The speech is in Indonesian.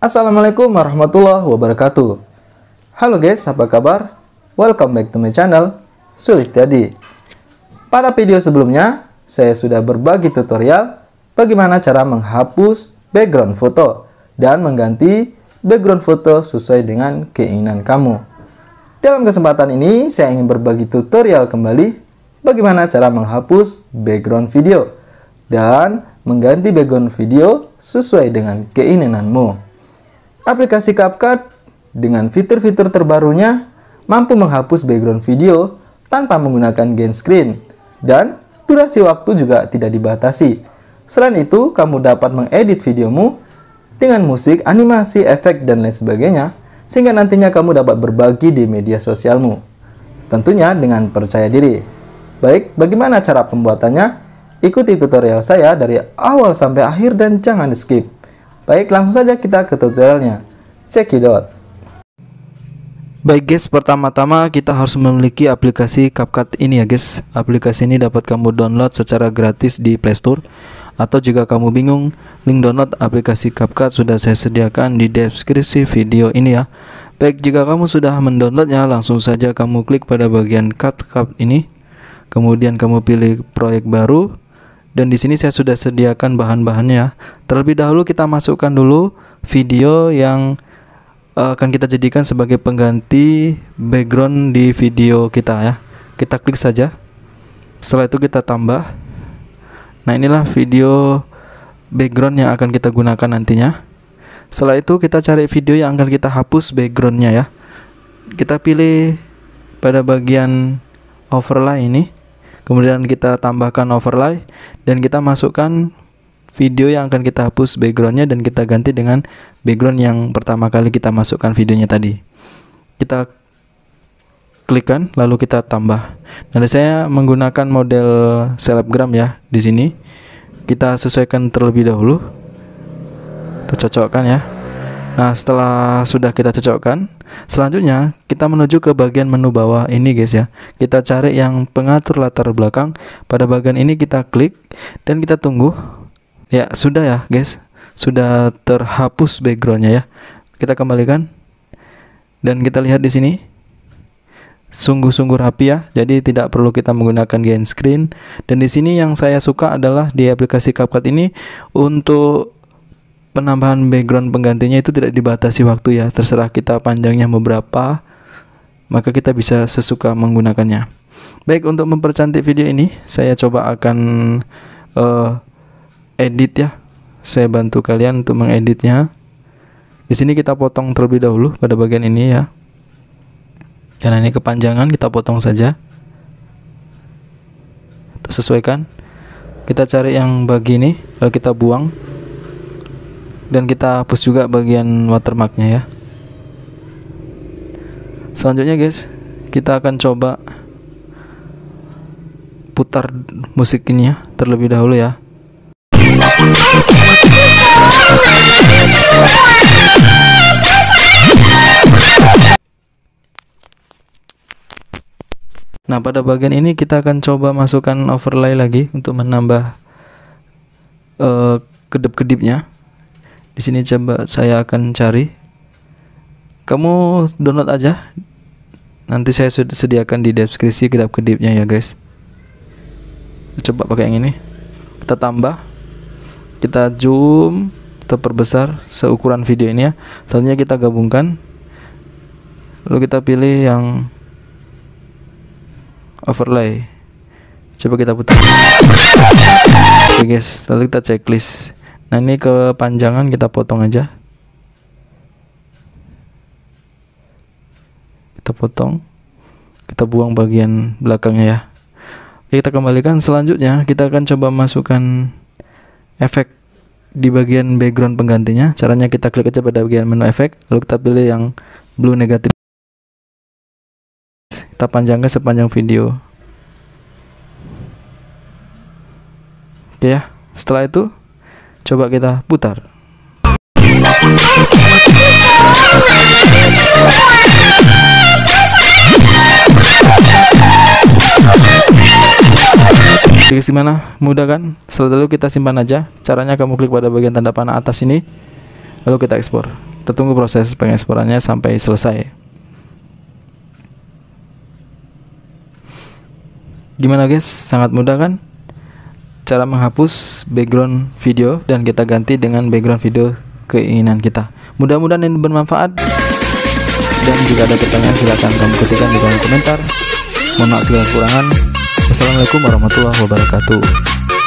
Assalamualaikum warahmatullahi wabarakatuh Halo guys, apa kabar? Welcome back to my channel, Sulistyadi. Pada video sebelumnya, saya sudah berbagi tutorial bagaimana cara menghapus background foto dan mengganti background foto sesuai dengan keinginan kamu Dalam kesempatan ini, saya ingin berbagi tutorial kembali bagaimana cara menghapus background video dan mengganti background video sesuai dengan keinginanmu. Aplikasi CapCut dengan fitur-fitur terbarunya mampu menghapus background video tanpa menggunakan gain screen dan durasi waktu juga tidak dibatasi. Selain itu, kamu dapat mengedit videomu dengan musik, animasi, efek, dan lain sebagainya sehingga nantinya kamu dapat berbagi di media sosialmu. Tentunya dengan percaya diri. Baik, bagaimana cara pembuatannya? Ikuti tutorial saya dari awal sampai akhir dan jangan di skip. Baik, langsung saja kita ke tutorialnya. Check it out. Baik guys, pertama-tama kita harus memiliki aplikasi CapCut ini ya guys. Aplikasi ini dapat kamu download secara gratis di Play Store atau jika kamu bingung, link download aplikasi CapCut sudah saya sediakan di deskripsi video ini ya. Baik, jika kamu sudah mendownloadnya, langsung saja kamu klik pada bagian CapCut ini. Kemudian kamu pilih proyek baru dan di sini saya sudah sediakan bahan-bahannya. Terlebih dahulu kita masukkan dulu video yang eh, akan kita jadikan sebagai pengganti background di video kita ya. Kita klik saja. Setelah itu kita tambah. Nah, inilah video background yang akan kita gunakan nantinya. Setelah itu kita cari video yang akan kita hapus backgroundnya ya. Kita pilih pada bagian overlay ini kemudian kita tambahkan overlay dan kita masukkan video yang akan kita hapus backgroundnya dan kita ganti dengan background yang pertama kali kita masukkan videonya tadi kita klikkan lalu kita tambah nah saya menggunakan model selebgram ya di sini kita sesuaikan terlebih dahulu kita cocokkan ya nah setelah sudah kita cocokkan Selanjutnya, kita menuju ke bagian menu bawah ini guys ya. Kita cari yang pengatur latar belakang. Pada bagian ini kita klik dan kita tunggu. Ya, sudah ya guys. Sudah terhapus backgroundnya ya. Kita kembalikan. Dan kita lihat di sini. Sungguh-sungguh rapi ya. Jadi tidak perlu kita menggunakan gain screen. Dan di sini yang saya suka adalah di aplikasi CapCut ini untuk penambahan background penggantinya itu tidak dibatasi waktu ya terserah kita panjangnya beberapa maka kita bisa sesuka menggunakannya baik untuk mempercantik video ini saya coba akan uh, edit ya saya bantu kalian untuk mengeditnya di sini kita potong terlebih dahulu pada bagian ini ya karena ini kepanjangan kita potong saja kita sesuaikan kita cari yang bagi ini lalu kita buang dan kita hapus juga bagian watermarknya ya selanjutnya guys kita akan coba putar musik ini ya terlebih dahulu ya Nah pada bagian ini kita akan coba masukkan overlay lagi untuk menambah uh, eh, kedip-kedipnya di sini coba saya akan cari kamu download aja nanti saya sudah sediakan di deskripsi kitab kedipnya ya guys coba pakai yang ini kita tambah kita zoom kita perbesar seukuran video ini ya selanjutnya kita gabungkan lalu kita pilih yang overlay coba kita putar oke okay guys lalu kita checklist Nah ini kepanjangan kita potong aja. Kita potong. Kita buang bagian belakangnya ya. Oke, kita kembalikan selanjutnya kita akan coba masukkan efek di bagian background penggantinya. Caranya kita klik aja pada bagian menu efek lalu kita pilih yang blue negatif. Kita panjangkan sepanjang video. Oke ya. Setelah itu Coba kita putar. Jadi gimana? Mudah kan? Setelah itu kita simpan aja. Caranya kamu klik pada bagian tanda panah atas ini. Lalu kita ekspor. Kita tunggu proses pengeksporannya sampai selesai. Gimana guys? Sangat mudah kan? cara menghapus background video dan kita ganti dengan background video keinginan kita. Mudah-mudahan ini bermanfaat. Dan jika ada pertanyaan silahkan kamu ketikkan di kolom komentar. Mohon maaf segala kekurangan. Wassalamualaikum warahmatullahi wabarakatuh.